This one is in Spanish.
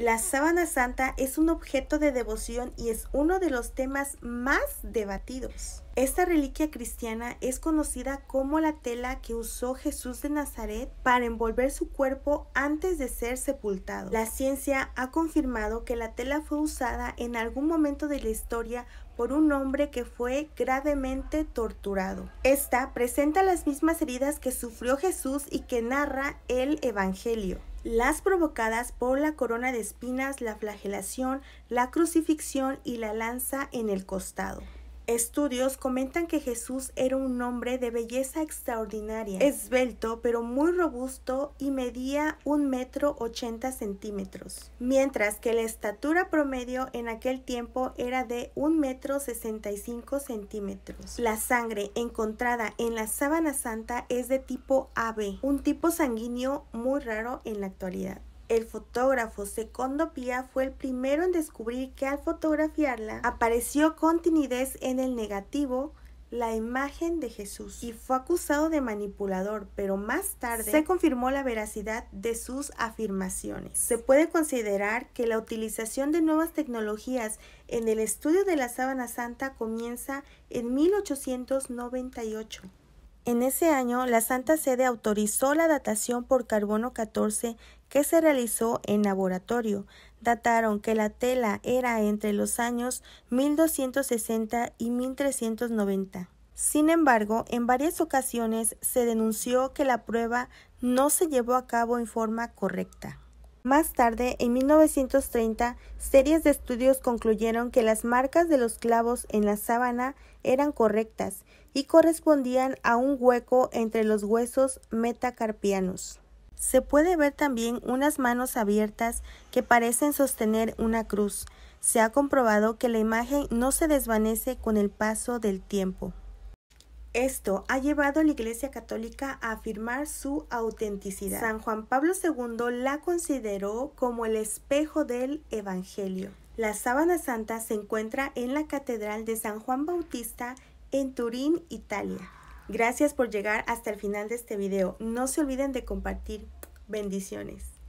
La sábana santa es un objeto de devoción y es uno de los temas más debatidos. Esta reliquia cristiana es conocida como la tela que usó Jesús de Nazaret para envolver su cuerpo antes de ser sepultado. La ciencia ha confirmado que la tela fue usada en algún momento de la historia por un hombre que fue gravemente torturado. Esta presenta las mismas heridas que sufrió Jesús y que narra el Evangelio las provocadas por la corona de espinas, la flagelación, la crucifixión y la lanza en el costado. Estudios comentan que Jesús era un hombre de belleza extraordinaria, esbelto pero muy robusto y medía un metro ochenta centímetros, mientras que la estatura promedio en aquel tiempo era de un metro sesenta centímetros. La sangre encontrada en la sábana santa es de tipo AB, un tipo sanguíneo muy raro en la actualidad. El fotógrafo Secondo Pía fue el primero en descubrir que al fotografiarla apareció con tinidez en el negativo la imagen de Jesús y fue acusado de manipulador, pero más tarde se confirmó la veracidad de sus afirmaciones. Se puede considerar que la utilización de nuevas tecnologías en el estudio de la sábana santa comienza en 1898. En ese año, la Santa Sede autorizó la datación por carbono 14 que se realizó en laboratorio. Dataron que la tela era entre los años 1260 y 1390. Sin embargo, en varias ocasiones se denunció que la prueba no se llevó a cabo en forma correcta. Más tarde, en 1930, series de estudios concluyeron que las marcas de los clavos en la sábana eran correctas y correspondían a un hueco entre los huesos metacarpianos. Se puede ver también unas manos abiertas que parecen sostener una cruz. Se ha comprobado que la imagen no se desvanece con el paso del tiempo. Esto ha llevado a la Iglesia Católica a afirmar su autenticidad. San Juan Pablo II la consideró como el espejo del Evangelio. La sábana santa se encuentra en la Catedral de San Juan Bautista en Turín, Italia. Gracias por llegar hasta el final de este video. No se olviden de compartir. Bendiciones.